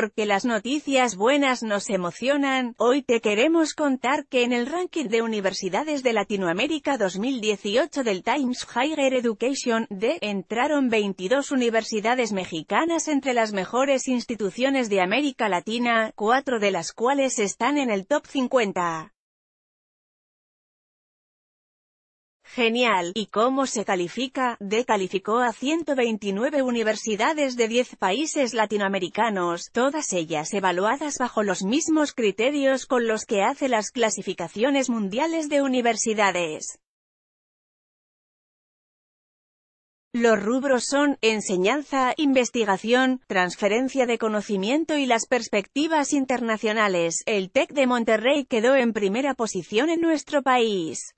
Porque las noticias buenas nos emocionan, hoy te queremos contar que en el ranking de universidades de Latinoamérica 2018 del Times Higher Education, de, entraron 22 universidades mexicanas entre las mejores instituciones de América Latina, cuatro de las cuales están en el top 50. Genial, ¿y cómo se califica? D calificó a 129 universidades de 10 países latinoamericanos, todas ellas evaluadas bajo los mismos criterios con los que hace las clasificaciones mundiales de universidades. Los rubros son, enseñanza, investigación, transferencia de conocimiento y las perspectivas internacionales. El TEC de Monterrey quedó en primera posición en nuestro país.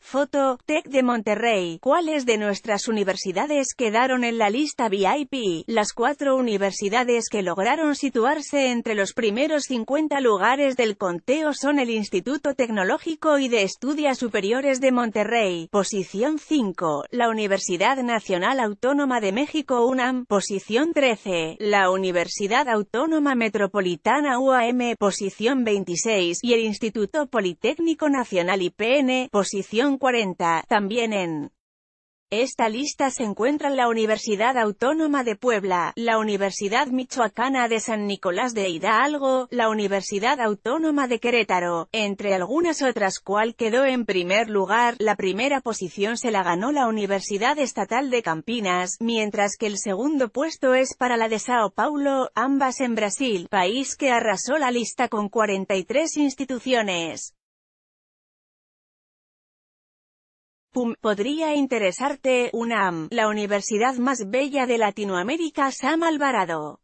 Foto, Tech de Monterrey. ¿Cuáles de nuestras universidades quedaron en la lista VIP? Las cuatro universidades que lograron situarse entre los primeros 50 lugares del conteo son el Instituto Tecnológico y de Estudios Superiores de Monterrey, posición 5, la Universidad Nacional Autónoma de México UNAM, posición 13, la Universidad Autónoma Metropolitana UAM, posición 26, y el Instituto Politécnico Nacional IPN, posición 40, también en esta lista se encuentran la Universidad Autónoma de Puebla, la Universidad Michoacana de San Nicolás de Hidalgo, la Universidad Autónoma de Querétaro, entre algunas otras cual quedó en primer lugar, la primera posición se la ganó la Universidad Estatal de Campinas, mientras que el segundo puesto es para la de Sao Paulo, ambas en Brasil, país que arrasó la lista con 43 instituciones. podría interesarte, UNAM, la universidad más bella de Latinoamérica Sam Alvarado.